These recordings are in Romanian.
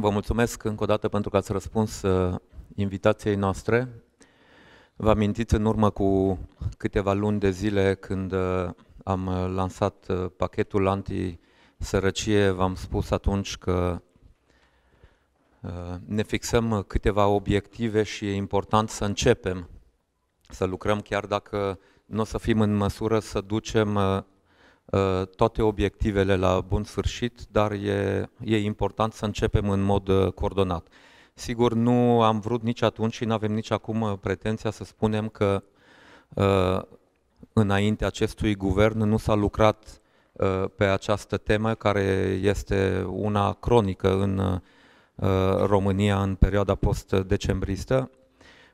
Vă mulțumesc încă o dată pentru că ați răspuns uh, invitației noastre. Vă amintiți în urmă cu câteva luni de zile când uh, am uh, lansat pachetul anti-sărăcie, v-am spus atunci că ne fixăm câteva obiective și e important să începem să lucrăm chiar dacă nu o să fim în măsură să ducem Uh, toate obiectivele la bun sfârșit, dar e, e important să începem în mod uh, coordonat. Sigur, nu am vrut nici atunci și nu avem nici acum uh, pretenția să spunem că înainte acestui guvern nu s-a lucrat pe această temă care este una cronică în România în perioada post-decembristă,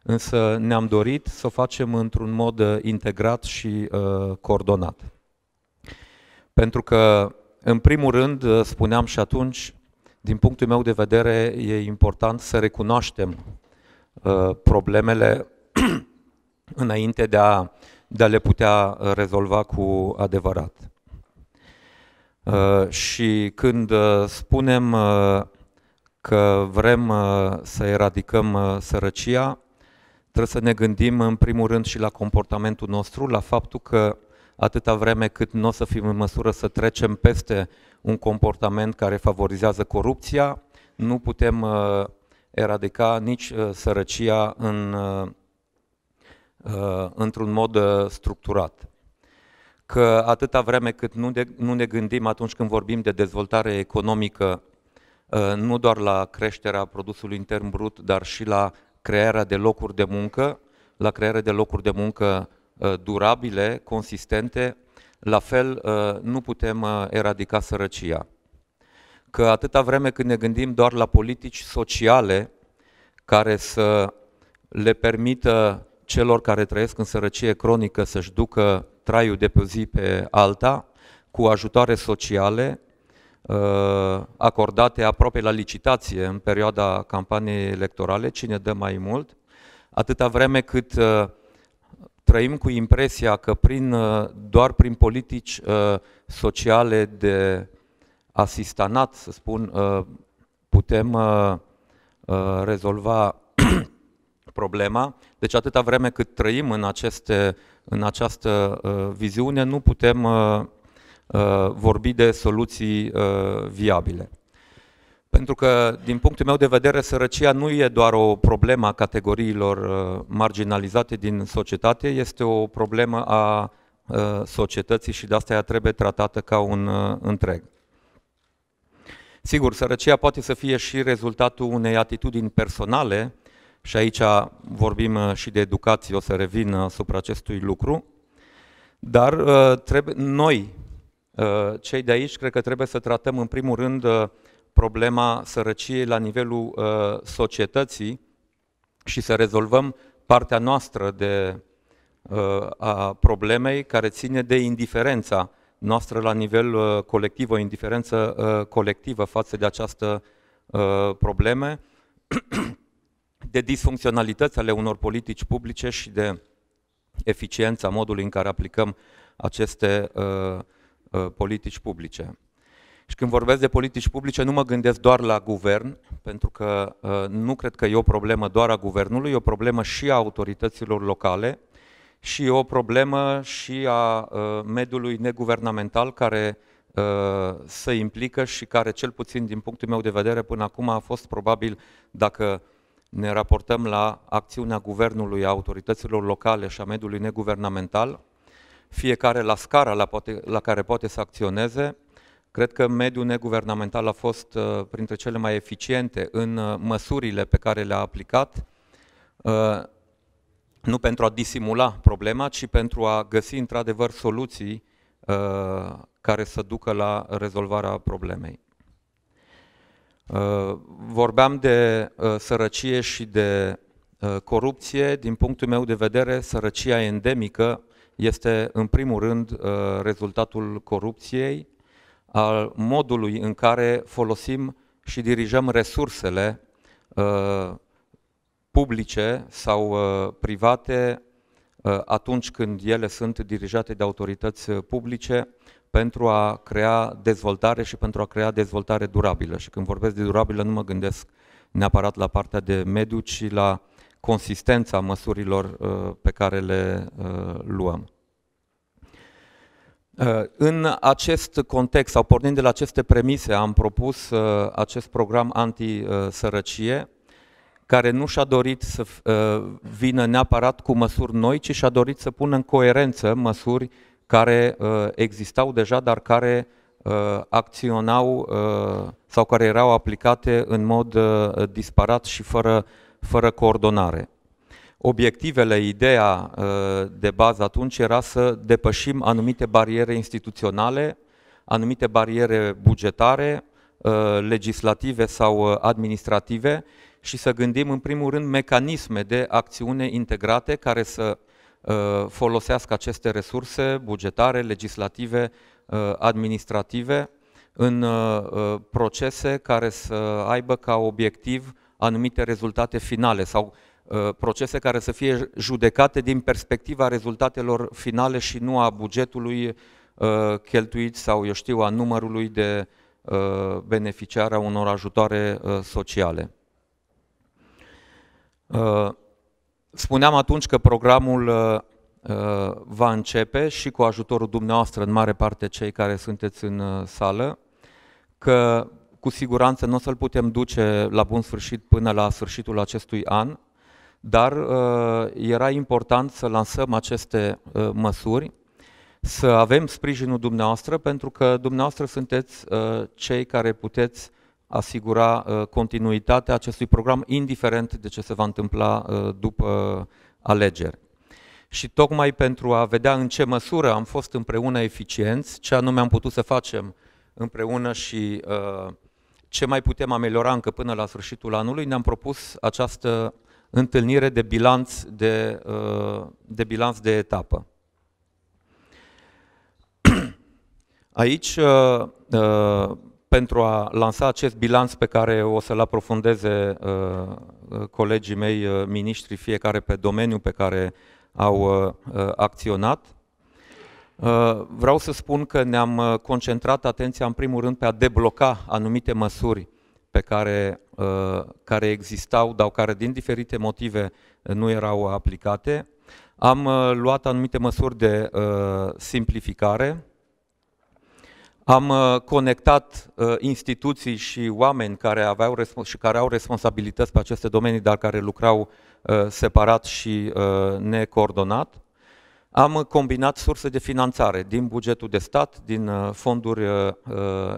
însă ne-am dorit să o facem într-un mod integrat și coordonat. Pentru că, în primul rând, uh, spuneam și atunci, din punctul meu de vedere, e important să recunoaștem uh, problemele înainte de a, de a le putea rezolva cu adevărat. Uh, și când spunem că vrem să eradicăm sărăcia, trebuie să ne gândim în primul rând și la comportamentul nostru, la faptul că atâta vreme cât nu o să fim în măsură să trecem peste un comportament care favorizează corupția, nu putem uh, eradica nici uh, sărăcia în, uh, uh într-un mod uh, structurat. Că atâta vreme cât nu, de, nu ne gândim atunci când vorbim de dezvoltare economică, uh, nu doar la creșterea produsului intern brut, dar și la crearea de locuri de muncă, la crearea de locuri de muncă Uh, durabile, consistente, la fel uh, nu putem uh, eradica sărăcia. Că atâta vreme când ne gândim doar la politici sociale care să le permită celor care trăiesc în sărăcie cronică să-și ducă traiul de pe zi pe alta, cu ajutoare sociale acordate aproape la licitație în perioada campaniei electorale, cine dă mai mult, atâta vreme cât trăim cu impresia că prin, uh, doar prin politici uh, sociale de asistanat, să spun, uh, putem rezolva problema. Deci atâta vreme cât trăim în, aceste, în această viziune, nu putem vorbi de soluții viabile. Pentru că, din punctul meu de vedere, sărăcia nu e doar o problemă a categoriilor uh, marginalizate din societate, este o problemă a uh, societății și de asta ea trebuie tratată ca un uh, întreg. Sigur, sărăcia poate să fie și rezultatul unei atitudini personale, și aici vorbim și de educație, o să revin asupra acestui lucru, dar trebuie, noi, cei de aici, cred că trebuie să tratăm în primul rând problema sărăciei la nivelul uh, societății și să rezolvăm partea noastră de, uh, a problemei care ține de indiferența noastră la nivel uh, colectiv, o indiferență uh, colectivă față de această uh, probleme, de disfuncționalități ale unor politici publice și de eficiența modului în care aplicăm aceste uh, uh, politici publice. Și când vorbesc de politici publice, nu mă gândesc doar la guvern, pentru că uh, nu cred că e o problemă doar a guvernului, e o problemă și a autorităților locale și e o problemă și a uh, mediului neguvernamental care uh, se implică și care, cel puțin din punctul meu de vedere, până acum a fost probabil, dacă ne raportăm la acțiunea guvernului, a autorităților locale și a mediului neguvernamental, fiecare la scara la, poate, la care poate să acționeze, Cred că mediul neguvernamental a fost uh, printre cele mai eficiente în uh, măsurile pe care le-a aplicat, uh, nu pentru a disimula problema, ci pentru a găsi într-adevăr soluții care să ducă la rezolvarea problemei. Vorbeam de sărăcie și de corupție. Din punctul meu de vedere, sărăcia endemică este în primul rând rezultatul corupției, al modului în care folosim și dirijăm resursele uh, publice sau uh, private uh, atunci când ele sunt dirijate de autorități publice pentru a crea dezvoltare și pentru a crea dezvoltare durabilă. Și când vorbesc de durabilă nu mă gândesc neapărat la partea de mediu, ci la consistența măsurilor pe care le luăm. Uh, în acest context sau pornind de la aceste premise am propus uh, acest program anti anti-sărăcie, care nu și-a dorit să uh, vină neapărat cu măsuri noi, ci și-a dorit să pună în coerență măsuri care existau deja, dar care acționau sau care erau aplicate în mod disparat și fără, fără coordonare obiectivele, ideea uh, de bază atunci era să depășim anumite bariere instituționale, anumite bariere bugetare, uh, legislative sau uh, administrative și să gândim în primul rând mecanisme de acțiune integrate care să folosească aceste resurse bugetare, legislative, administrative în procese care să aibă ca obiectiv anumite rezultate finale sau Uh, procese care să fie judecate din perspectiva rezultatelor finale și nu a bugetului uh, cheltuit sau, eu știu, a numărului de uh, beneficiare a unor ajutoare sociale. Spuneam atunci că programul va începe și cu ajutorul dumneavoastră, în mare parte cei care sunteți în sală, că cu siguranță nu o să-l putem duce la bun sfârșit până la sfârșitul acestui an, dar uh, era important să lansăm aceste uh, măsuri, să avem sprijinul dumneavoastră, pentru că dumneavoastră sunteți uh, cei care puteți asigura continuitatea acestui program, indiferent de ce se va întâmpla după alegeri. Și tocmai pentru a vedea în ce măsură am fost împreună eficienți, ce anume am putut să facem împreună și ce mai putem ameliora încă până la sfârșitul anului, ne-am propus această întâlnire de bilanț de, uh, de, bilanț de etapă. Aici, uh, uh, pentru a lansa acest bilanț pe care o să-l aprofundeze colegii mei miniștri, fiecare pe domeniu pe care au acționat, vreau să spun că ne-am concentrat atenția în primul rând pe a debloca anumite măsuri pe care, uh, care existau, dar care din diferite motive uh, nu erau aplicate. Am uh, luat anumite măsuri de simplificare, am conectat instituții și oameni care aveau și care au responsabilități pe aceste domenii, dar care lucrau separat și necoordonat. Am combinat surse de finanțare din bugetul de stat, din fonduri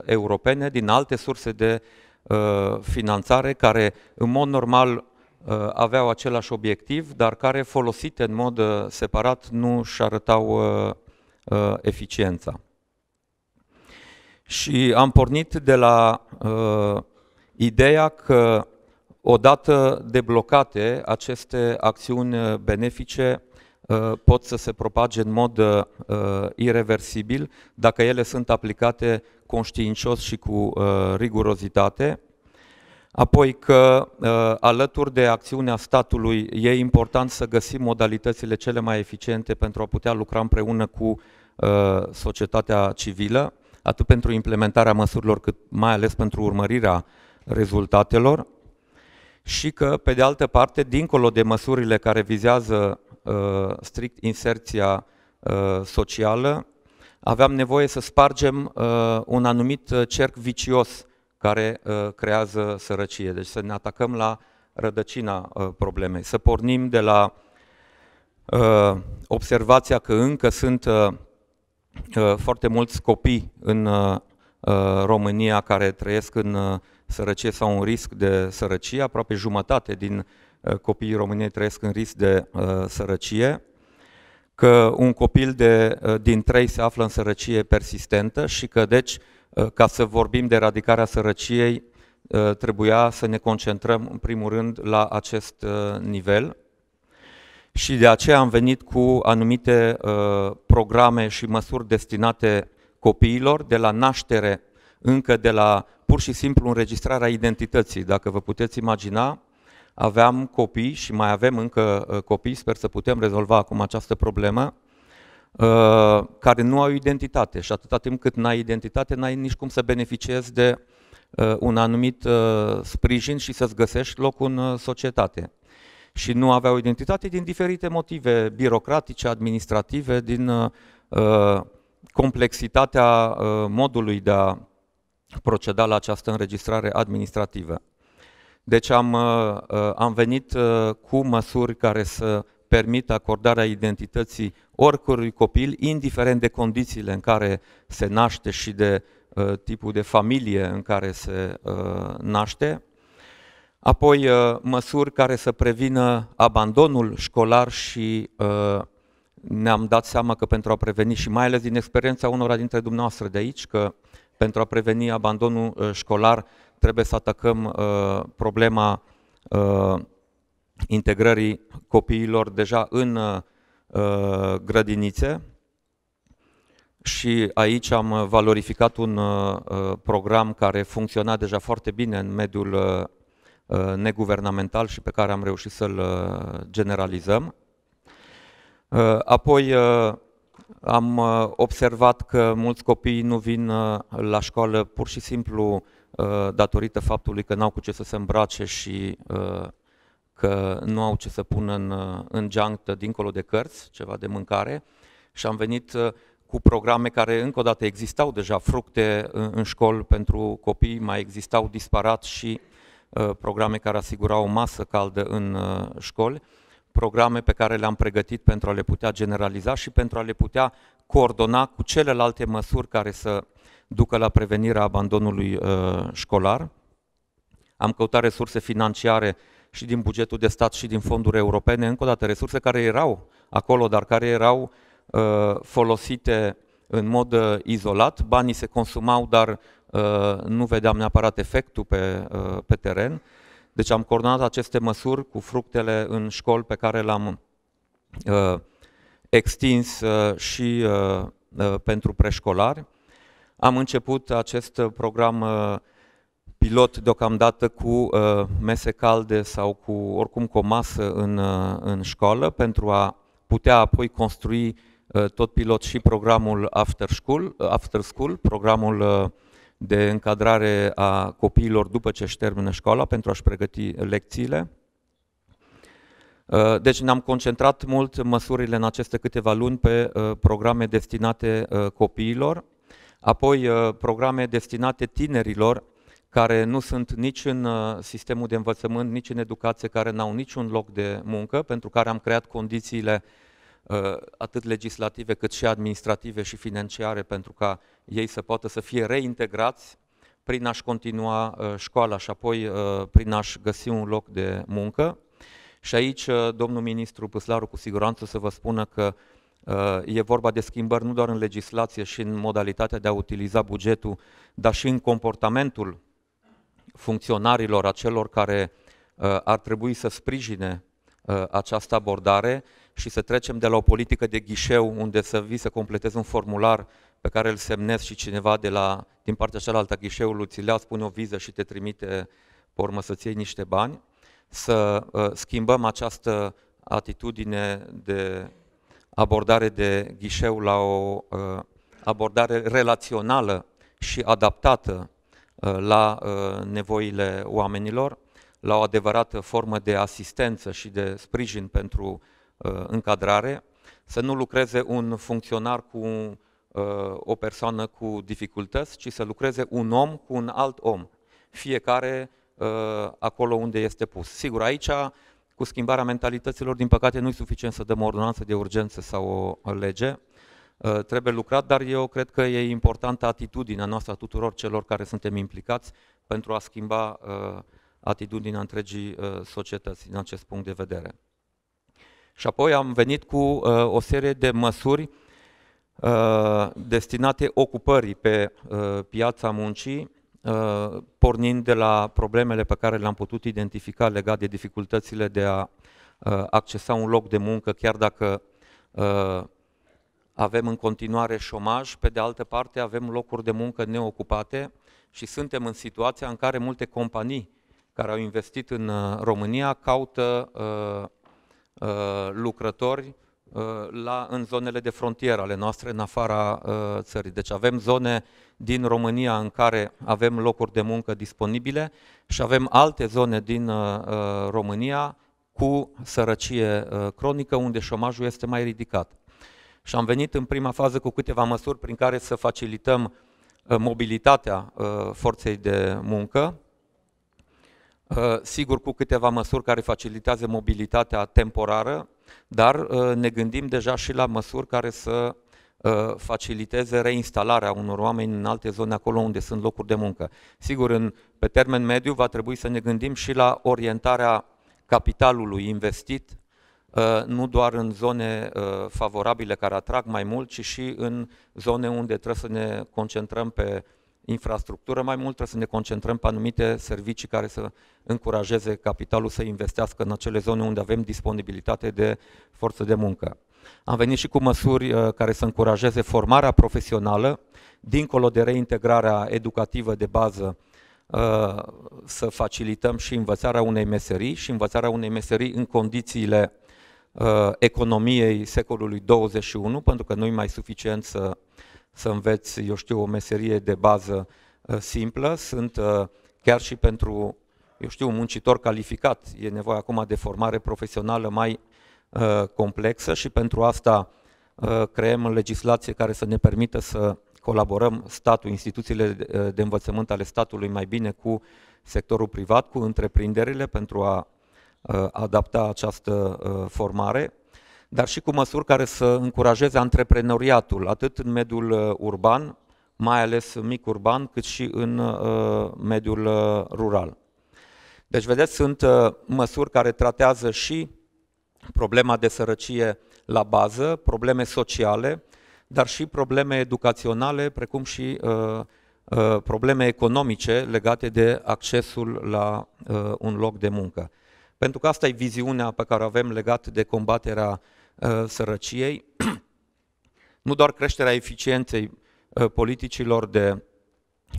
europene, din alte surse de Uh, finanțare care în mod normal uh, aveau același obiectiv, dar care folosite în mod uh, separat nu și arătau eficiența. Și am pornit de la uh, ideea că odată deblocate aceste acțiuni benefice uh, pot să se propage în mod uh, irreversibil dacă ele sunt aplicate conștiincios și cu uh, rigurozitate, apoi că uh, alături de acțiunea statului e important să găsim modalitățile cele mai eficiente pentru a putea lucra împreună cu uh, societatea civilă, atât pentru implementarea măsurilor, cât mai ales pentru urmărirea rezultatelor și că, pe de altă parte, dincolo de măsurile care vizează uh, strict inserția uh, socială, aveam nevoie să spargem uh, un anumit uh, cerc vicios care uh, creează sărăcie. Deci să ne atacăm la rădăcina uh, problemei, să pornim de la uh, observația că încă sunt uh, uh, foarte mulți copii în uh, uh, România care trăiesc în uh, sărăcie sau în risc de sărăcie, aproape jumătate din uh, copiii României trăiesc în risc de uh, sărăcie că un copil de, uh, din trei se află în sărăcie persistentă și că deci, uh, ca să vorbim de eradicarea sărăciei, uh, trebuia să ne concentrăm în primul rând la acest nivel și de aceea am venit cu anumite programe și măsuri destinate copiilor de la naștere, încă de la pur și simplu înregistrarea identității. Dacă vă puteți imagina, aveam copii și mai avem încă uh, copii, sper să putem rezolva acum această problemă, uh, care nu au identitate și atâta timp cât n-ai identitate, n-ai nici cum să beneficiezi de uh, un anumit sprijin și să-ți găsești loc în societate. Și nu aveau identitate din diferite motive birocratice, administrative, din complexitatea modului de a proceda la această înregistrare administrativă. Deci am, uh, uh, am venit uh, cu măsuri care să permită acordarea identității oricărui copil, indiferent de condițiile în care se naște și de tipul de familie în care se naște. Apoi măsuri care să prevină abandonul școlar și ne-am dat seama că pentru a preveni și mai ales din experiența unora dintre dumneavoastră de aici, că pentru a preveni abandonul școlar trebuie să atacăm uh, problema uh, integrării copiilor deja în uh, grădinițe și aici am valorificat un uh, program care funcționa deja foarte bine în mediul uh, uh neguvernamental și pe care am reușit să-l uh, generalizăm. Uh, apoi am observat că mulți copii nu vin la școală pur și simplu Uh, datorită faptului că n-au cu ce să se îmbrace și uh, că nu au ce să pună în, uh, în geantă dincolo de cărți, ceva de mâncare, și am venit cu programe care încă o dată existau deja, fructe în școli pentru copii, mai existau disparat și uh, programe care asigurau o masă caldă în uh, școli, programe pe care le-am pregătit pentru a le putea generaliza și pentru a le putea coordona cu celelalte măsuri care să ducă la prevenirea abandonului uh, școlar. Am căutat resurse financiare și din bugetul de stat și din fonduri europene, încă o dată resurse care erau acolo, dar care erau uh, folosite în mod uh, izolat, banii se consumau, dar nu vedeam neapărat efectul pe, pe teren. Deci am coordonat aceste măsuri cu fructele în școli pe care le-am extins și pentru preșcolari. Am început acest uh, program uh, pilot deocamdată cu uh, mese calde sau cu oricum cu o masă în, în școală pentru a putea apoi construi tot pilot și programul after school, after school programul de încadrare a copiilor după ce își termină școala pentru a-și pregăti lecțiile. Deci ne-am concentrat mult măsurile în aceste câteva luni pe programe destinate copiilor, Apoi, uh, programe destinate tinerilor care nu sunt nici în uh, sistemul de învățământ, nici în educație, care n-au niciun loc de muncă, pentru care am creat condițiile uh, atât legislative cât și administrative și financiare pentru ca ei să poată să fie reintegrați prin a-și continua școala și apoi prin a-și găsi un loc de muncă. Și aici domnul ministru Păslaru cu siguranță să vă spună că uh, Uh, e vorba de schimbări nu doar în legislație și în modalitatea de a utiliza bugetul, dar și în comportamentul funcționarilor, acelor care uh, ar trebui să sprijine uh, această abordare și să trecem de la o politică de ghișeu unde să vii să completezi un formular pe care îl semnezi și cineva de la, din partea cealaltă a ghișeului ți le spune o viză și te trimite pe urmă să-ți iei niște bani, să schimbăm această atitudine de abordare de ghișeu la o uh, abordare relațională și adaptată uh, la uh, nevoile oamenilor, la o adevărată formă de asistență și de sprijin pentru încadrare, să nu lucreze un funcționar cu o persoană cu dificultăți, ci să lucreze un om cu un alt om, fiecare acolo unde este pus. Sigur, aici cu schimbarea mentalităților, din păcate nu e suficient să dăm o ordonanță de urgență sau o lege, uh, trebuie lucrat, dar eu cred că e importantă atitudinea noastră a tuturor celor care suntem implicați pentru a schimba uh, atitudinea întregii uh, societăți din acest punct de vedere. Și apoi am venit cu o serie de măsuri destinate ocupării pe piața muncii, Uh, pornind de la problemele pe care le-am putut identifica legat de dificultățile de a uh, accesa un loc de muncă, chiar dacă uh, avem în continuare șomaj, pe de altă parte avem locuri de muncă neocupate și suntem în situația în care multe companii care au investit în România caută lucrători Uh, la, în zonele de frontieră ale noastre, în afara uh, țării. Deci avem zone din România în care avem locuri de muncă disponibile și avem alte zone din uh, România cu sărăcie cronică, unde șomajul este mai ridicat. Și am venit în prima fază cu câteva măsuri prin care să facilităm mobilitatea forței de muncă, sigur cu câteva măsuri care facilitează mobilitatea temporară, dar uh, ne gândim deja și la măsuri care să uh, faciliteze reinstalarea unor oameni în alte zone, acolo unde sunt locuri de muncă. Sigur, în, pe termen mediu va trebui să ne gândim și la orientarea capitalului investit, uh, nu doar în zone favorabile care atrag mai mult, ci și în zone unde trebuie să ne concentrăm pe infrastructură, mai mult trebuie să ne concentrăm pe anumite servicii care să încurajeze capitalul să investească în acele zone unde avem disponibilitate de forță de muncă. Am venit și cu măsuri uh, care să încurajeze formarea profesională, dincolo de reintegrarea educativă de bază, uh, să facilităm și învățarea unei meserii și învățarea unei meserii în condițiile uh, economiei secolului 21, pentru că nu e mai suficient să să înveți, eu știu, o meserie de bază uh, simplă, sunt uh, chiar și pentru, eu știu, un muncitor calificat, e nevoie acum de formare profesională mai uh, complexă și pentru asta creăm legislație care să ne permită să colaborăm statul, instituțiile de învățământ ale statului mai bine cu sectorul privat, cu întreprinderile pentru a adapta această formare dar și cu măsuri care să încurajeze antreprenoriatul, atât în mediul uh, urban, mai ales mic urban, cât și în uh, mediul uh, rural. Deci, vedeți, sunt uh, măsuri care tratează și problema de sărăcie la bază, probleme sociale, dar și probleme educaționale, precum și uh, uh, probleme economice legate de accesul la un loc de muncă. Pentru că asta e viziunea pe care o avem legat de combaterea Uh, sărăciei, nu doar creșterea eficienței uh, politicilor de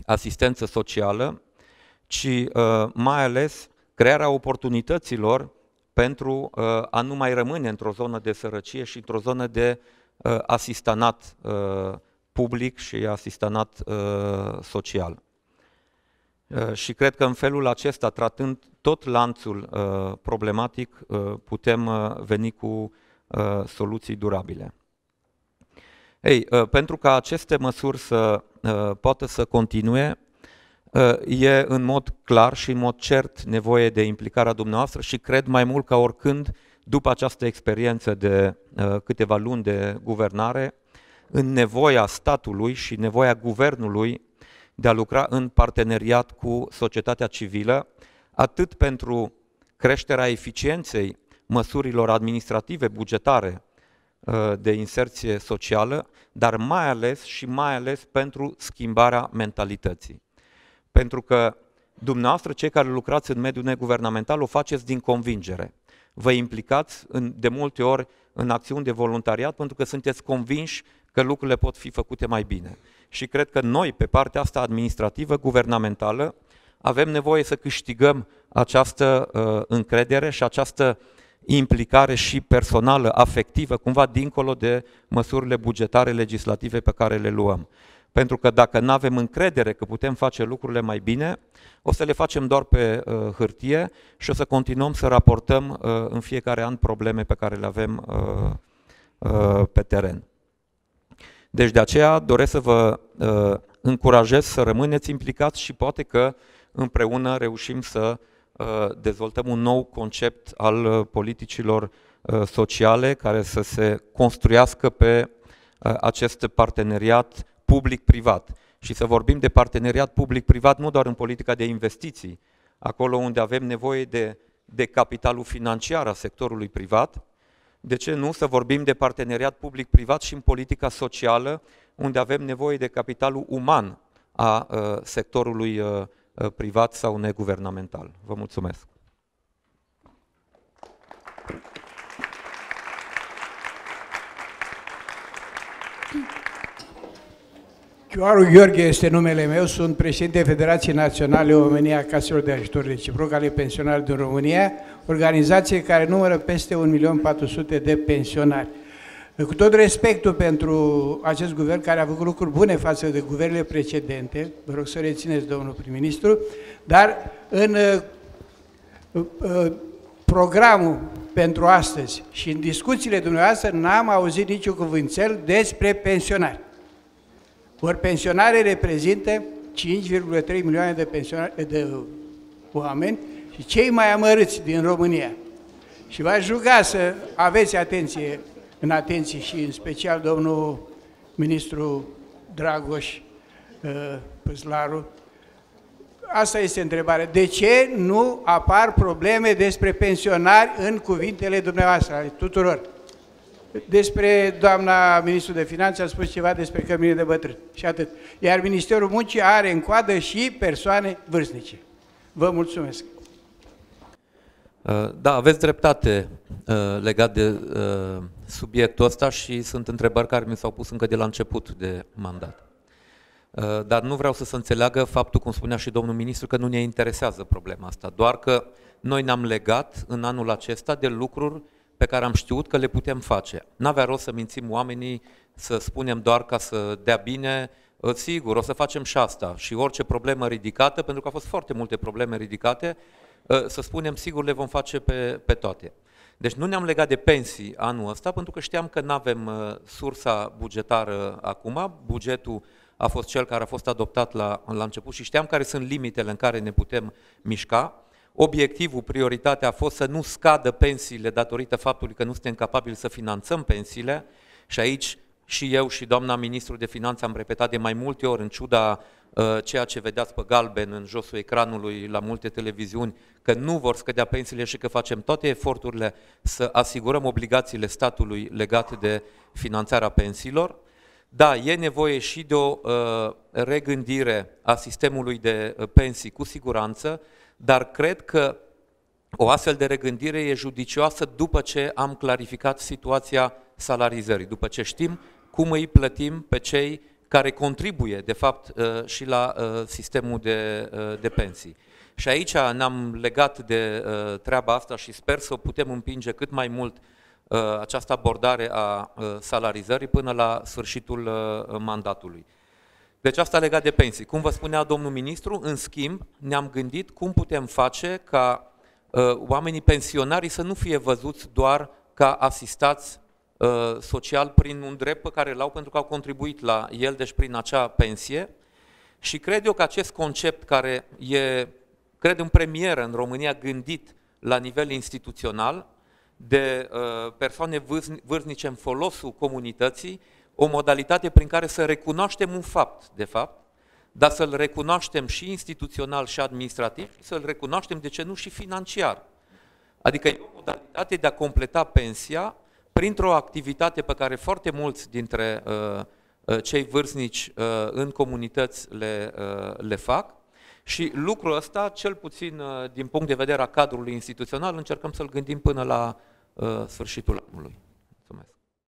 asistență socială, ci uh, mai ales crearea oportunităților pentru a nu mai rămâne într-o zonă de sărăcie și într-o zonă de asistanat public și asistanat social. Și cred că în felul acesta, tratând tot lanțul problematic, putem veni cu Uh, soluții durabile. Ei, uh, pentru ca aceste măsuri să uh, poată să continue, e în mod clar și în mod cert nevoie de implicarea dumneavoastră și cred mai mult ca oricând, după această experiență de câteva luni de guvernare, în nevoia statului și nevoia guvernului de a lucra în parteneriat cu societatea civilă, atât pentru creșterea eficienței măsurilor administrative, bugetare uh, de inserție socială, dar mai ales și mai ales pentru schimbarea mentalității. Pentru că dumneavoastră, cei care lucrați în mediul neguvernamental, o faceți din convingere. Vă implicați în, de multe ori în acțiuni de voluntariat pentru că sunteți convinși că lucrurile pot fi făcute mai bine. Și cred că noi, pe partea asta administrativă, guvernamentală, avem nevoie să câștigăm această uh, încredere și această uh, implicare și personală, afectivă, cumva dincolo de măsurile bugetare, legislative pe care le luăm. Pentru că dacă nu avem încredere că putem face lucrurile mai bine, o să le facem doar pe uh, hârtie și o să continuăm să raportăm uh, în fiecare an probleme pe care le avem uh, uh, pe teren. Deci de aceea doresc să vă uh, încurajez să rămâneți implicați și poate că împreună reușim să Uh, dezvoltăm un nou concept al uh, politicilor uh, sociale care să se construiască pe acest parteneriat public-privat. Și să vorbim de parteneriat public-privat nu doar în politica de investiții, acolo unde avem nevoie de, de capitalul financiar a sectorului privat, de ce nu să vorbim de parteneriat public-privat și în politica socială, unde avem nevoie de capitalul uman a sectorului Uh, privat sau neguvernamental. Vă mulțumesc! Chioaru Gheorghe este numele meu, sunt președinte Federației Naționale România Caselor de Ajutor Reciproc ale Pensionarilor din România, organizație care numără peste 1.400.000 de pensionari. Cu tot respectul pentru acest guvern care a făcut lucruri bune față de guvernele precedente, vă rog să rețineți, domnul prim-ministru, dar în uh, uh, programul pentru astăzi și în discuțiile dumneavoastră n-am auzit niciun cuvântel despre pensionari. Ori pensionare reprezintă 5,3 milioane de, pensionari, de oameni și cei mai amărâți din România. Și v-aș ruga să aveți atenție în atenție și în special domnul ministru Dragoș uh, Păzlaru. Asta este întrebarea. De ce nu apar probleme despre pensionari în cuvintele dumneavoastră, ale tuturor? Despre doamna ministru de finanțe a spus ceva despre cămine de bătrân. și atât. Iar Ministerul Muncii are în coadă și persoane vârstnice. Vă mulțumesc! Uh, da, aveți dreptate uh, legat de uh, subiectul ăsta și sunt întrebări care mi s-au pus încă de la început de mandat. Dar nu vreau să se înțeleagă faptul, cum spunea și domnul ministru, că nu ne interesează problema asta, doar că noi ne-am legat în anul acesta de lucruri pe care am știut că le putem face. N-avea rost să mințim oamenii, să spunem doar ca să dea bine, sigur, o să facem și asta și orice problemă ridicată, pentru că au fost foarte multe probleme ridicate, Ă, să spunem, sigur le vom face pe, pe toate. Deci nu ne-am legat de pensii anul ăsta, pentru că știam că nu avem ă, sursa bugetară acum, bugetul a fost cel care a fost adoptat la, la început și știam care sunt limitele în care ne putem mișca. Obiectivul, prioritatea a fost să nu scadă pensiile datorită faptului că nu suntem capabili să finanțăm pensiile și aici și eu și doamna ministru de finanțe am repetat de mai multe ori, în ciuda uh, ceea ce vedeați pe galben în josul ecranului la multe televiziuni, că nu vor scădea pensiile și că facem toate eforturile să asigurăm obligațiile statului legate de finanțarea pensiilor. Da, e nevoie și de o uh, regândire a sistemului de uh, pensii cu siguranță, dar cred că o astfel de regândire e judicioasă după ce am clarificat situația salarizării, după ce știm cum îi plătim pe cei care contribuie, de fapt, uh, și la uh, sistemul de, uh, de pensii. Și aici ne-am legat de treaba asta și sper să o putem împinge cât mai mult această abordare a salarizării până la sfârșitul mandatului. Deci asta legat de pensii. Cum vă spunea domnul ministru, în schimb, ne-am gândit cum putem face ca oamenii pensionari să nu fie văzuți doar ca asistați Uh, social prin un drept pe care l-au pentru că au contribuit la el, deci prin acea pensie. Și cred eu că acest concept care e, cred, în premieră în România gândit la nivel instituțional, de uh, persoane vârstnice în folosul comunității, o modalitate prin care să recunoaștem un fapt, de fapt, dar să-l recunoaștem și instituțional și administrativ, și să-l recunoaștem, de ce nu, și financiar. Adică e o modalitate de a completa pensia printr-o activitate pe care foarte mulți dintre uh, uh, cei vârstnici uh, în comunități le, uh, le fac. Și lucrul ăsta, cel puțin uh, din punct de vedere a cadrului instituțional, încercăm să-l gândim până la uh, sfârșitul anului.